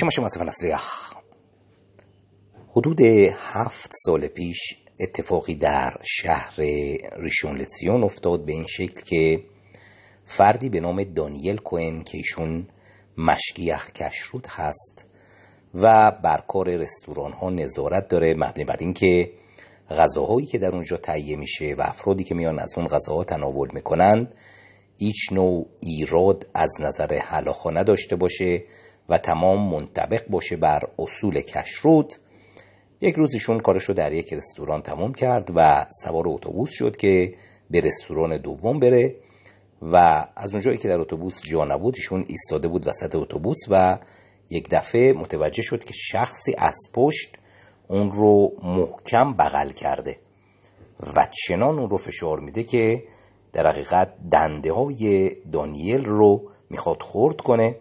شما شما حدود هفت سال پیش اتفاقی در شهر ریشون لسیون افتاد به این شکل که فردی به نام دانیل کوئن که ایشون مشکی کشرود هست و بر کار رستوران ها نظارت داره مبنی بر اینکه غذاهایی که در اونجا تهیه میشه و افرادی که میان از اون غذاها تناول میکنند هیچ نوع ایراد از نظر حلاخا نداشته باشه و تمام منطبق باشه بر اصول کشروت یک روز ایشون کارشو در یک رستوران تمام کرد و سوار اتوبوس شد که به رستوران دوم بره و از اونجایی که در اتوبوس جا نبود ایشون ایستاده بود وسط اتوبوس و یک دفعه متوجه شد که شخصی از پشت اون رو محکم بغل کرده و چنان اون رو فشار میده که در حقیقت دنده های دانیل رو میخواد خورد کنه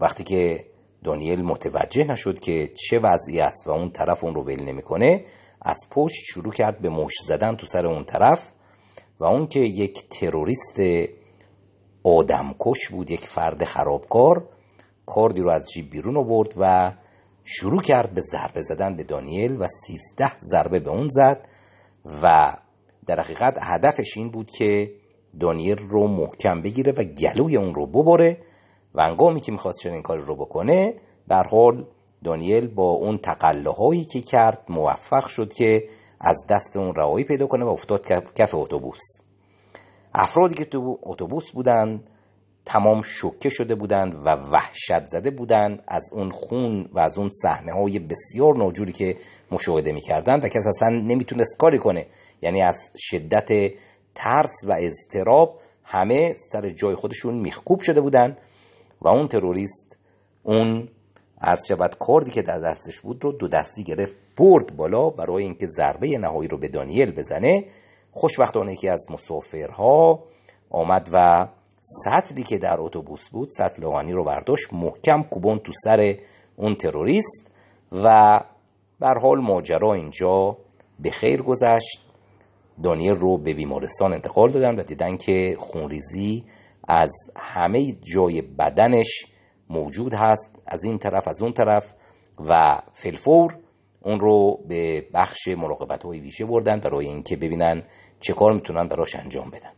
وقتی که دانیل متوجه نشد که چه وضعی است و اون طرف اون رو ول نمیکنه از پشت شروع کرد به مش زدن تو سر اون طرف و اون که یک تروریست آدمکش بود یک فرد خرابکار کاردی رو از جیب بیرون آورد و شروع کرد به ضربه زدن به دانیل و سیزده ضربه به اون زد و در حقیقت هدفش این بود که دانیل رو محکم بگیره و گلوی اون رو بباره و انگامی که میخواست چنین کار رو بکنه در حال دانیل با اون هایی که کرد موفق شد که از دست اون رهایی پیدا کنه و افتاد کف اتوبوس افرادی که تو اتوبوس بودند تمام شوکه شده بودند و وحشت زده بودند از اون خون و از اون صحنه های بسیار ناجوری که مشاهده میکردند و کس اصلا نمیتونست کاری کنه یعنی از شدت ترس و اضطراب همه سر جای خودشون میخکوب شده بودند و اون تروریست اون عرض شود کاردی که در دستش بود رو دو دستی گرفت برد بالا برای اینکه ضربه نهایی رو به دانیل بزنه خوشبختانه یکی از مسافرها آمد و سطلی که در اتوبوس بود سطل آهنی رو برداشت محکم کوبون تو سر اون تروریست و بر حال ماجرا اینجا به خیر گذشت دانیل رو به بیمارستان انتقال دادن و دیدن که خونریزی از همه جای بدنش موجود هست از این طرف از اون طرف و فلفور اون رو به بخش مراقبت های ویژه بردن برای اینکه ببینن چه کار میتونن براش انجام بدن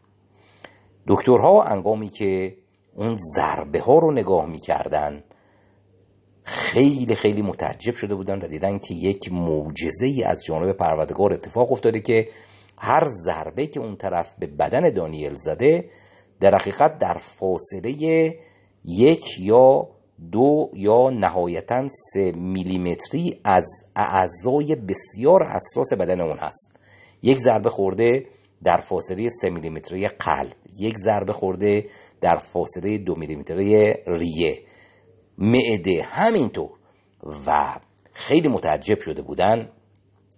دکترها انگامی که اون ضربه ها رو نگاه میکردن خیلی خیلی متعجب شده بودن و دیدن که یک معجزه ای از جانب پروردگار اتفاق افتاده که هر ضربه که اون طرف به بدن دانیل زده در حقیقت در فاصله یک یا دو یا نهایتا سه میلیمتری از اعضای بسیار حساس بدن اون هست یک ضربه خورده در فاصله سه میلیمتری قلب یک ضربه خورده در فاصله دو میلیمتری ریه معده همینطور و خیلی متعجب شده بودن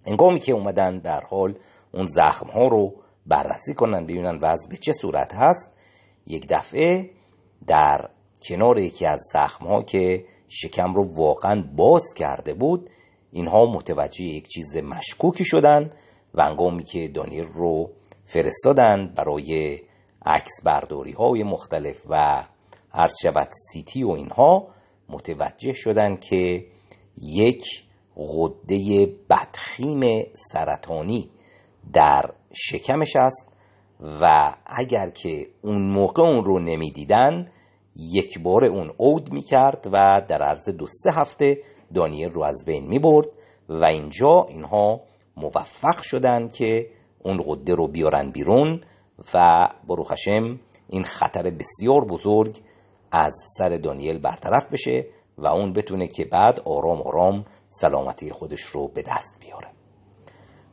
انگامی که اومدن در حال اون زخم ها رو بررسی کنن ببینن وضع به چه صورت هست یک دفعه در کنار یکی از ها که شکم رو واقعا باز کرده بود اینها متوجه یک چیز مشکوکی شدند و انگامی که دانیل رو فرستادند برای عکس برداری های مختلف و هر شود سیتی و اینها متوجه شدند که یک غده بدخیم سرطانی در شکمش است و اگر که اون موقع اون رو نمیدیدن یک بار اون عود میکرد و در عرض دو سه هفته دانیل رو از بین میبرد و اینجا اینها موفق شدند که اون قده رو بیارن بیرون و بروخشم این خطر بسیار بزرگ از سر دانیل برطرف بشه و اون بتونه که بعد آرام آرام سلامتی خودش رو به دست بیاره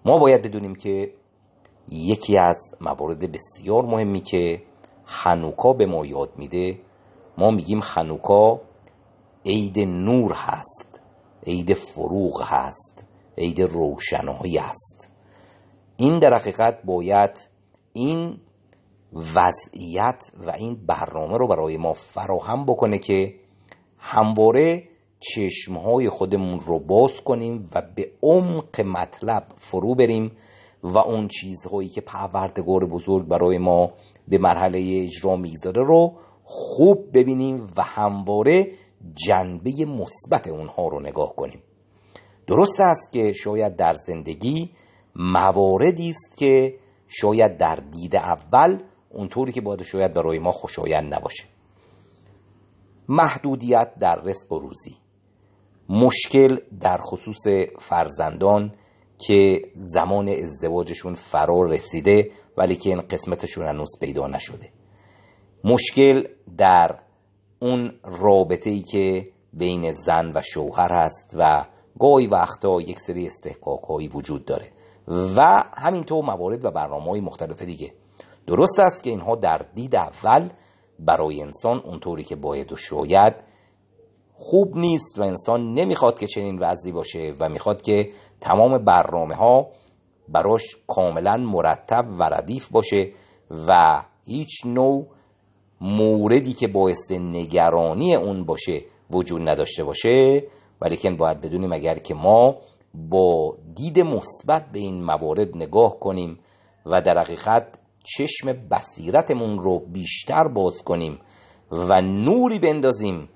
ما باید بدونیم که یکی از موارد بسیار مهمی که خنوکا به ما یاد میده ما میگیم خنوکا عید نور هست عید فروغ هست عید روشنایی است این در حقیقت باید این وضعیت و این برنامه رو برای ما فراهم بکنه که همواره چشمهای خودمون رو باز کنیم و به عمق مطلب فرو بریم و اون چیزهایی که پروردگار بزرگ برای ما به مرحله اجرا میگذاره رو خوب ببینیم و همواره جنبه مثبت اونها رو نگاه کنیم درست است که شاید در زندگی مواردی است که شاید در دید اول اونطوری که باید شاید برای ما خوشایند نباشه محدودیت در رزق و روزی مشکل در خصوص فرزندان که زمان ازدواجشون فرا رسیده ولی که این قسمتشون هنوز پیدا نشده مشکل در اون رابطه ای که بین زن و شوهر هست و گاهی وقتا یک سری استحقاق هایی وجود داره و همینطور موارد و برنامه های مختلف دیگه درست است که اینها در دید اول برای انسان اونطوری که باید و شاید خوب نیست و انسان نمیخواد که چنین وضعی باشه و میخواد که تمام برنامه ها براش کاملا مرتب و ردیف باشه و هیچ نوع موردی که باعث نگرانی اون باشه وجود نداشته باشه ولیکن باید بدونیم اگر که ما با دید مثبت به این موارد نگاه کنیم و در حقیقت چشم بصیرتمون رو بیشتر باز کنیم و نوری بندازیم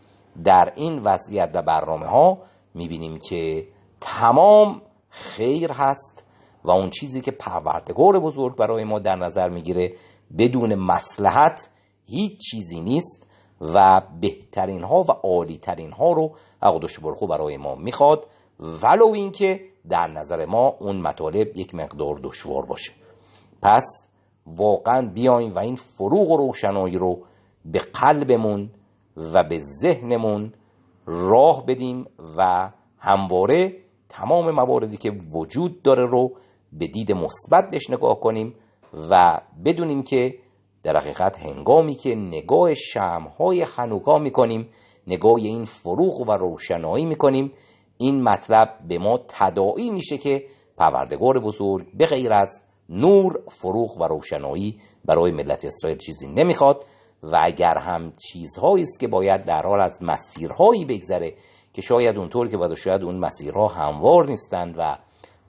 در این وضعیت و برنامه ها میبینیم که تمام خیر هست و اون چیزی که پروردگار بزرگ برای ما در نظر میگیره بدون مسلحت هیچ چیزی نیست و بهترین ها و عالی ترین ها رو اقدش برخو برای ما میخواد ولو اینکه در نظر ما اون مطالب یک مقدار دشوار باشه پس واقعا بیایم و این فروغ و روشنایی رو به قلبمون و به ذهنمون راه بدیم و همواره تمام مواردی که وجود داره رو به دید مثبت بهش نگاه کنیم و بدونیم که در حقیقت هنگامی که نگاه شمهای خنوکا میکنیم نگاه این فروغ و روشنایی میکنیم این مطلب به ما تداعی میشه که پروردگار بزرگ به غیر از نور فروغ و روشنایی برای ملت اسرائیل چیزی نمیخواد و اگر هم چیزهایی است که باید در حال از مسیرهایی بگذره که شاید اونطور که باید شاید اون مسیرها هموار نیستند و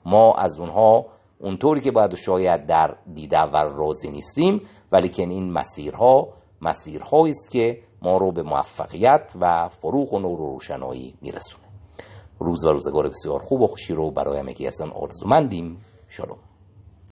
ما از اونها اونطوری که باید و شاید در دیده و راضی نیستیم ولیکن این مسیرها مسیرهایی است که ما رو به موفقیت و فروغ و نور و روشنایی میرسونه روز و روزگار بسیار خوب و خوشی رو برای همگی هستن آرزومندیم شلون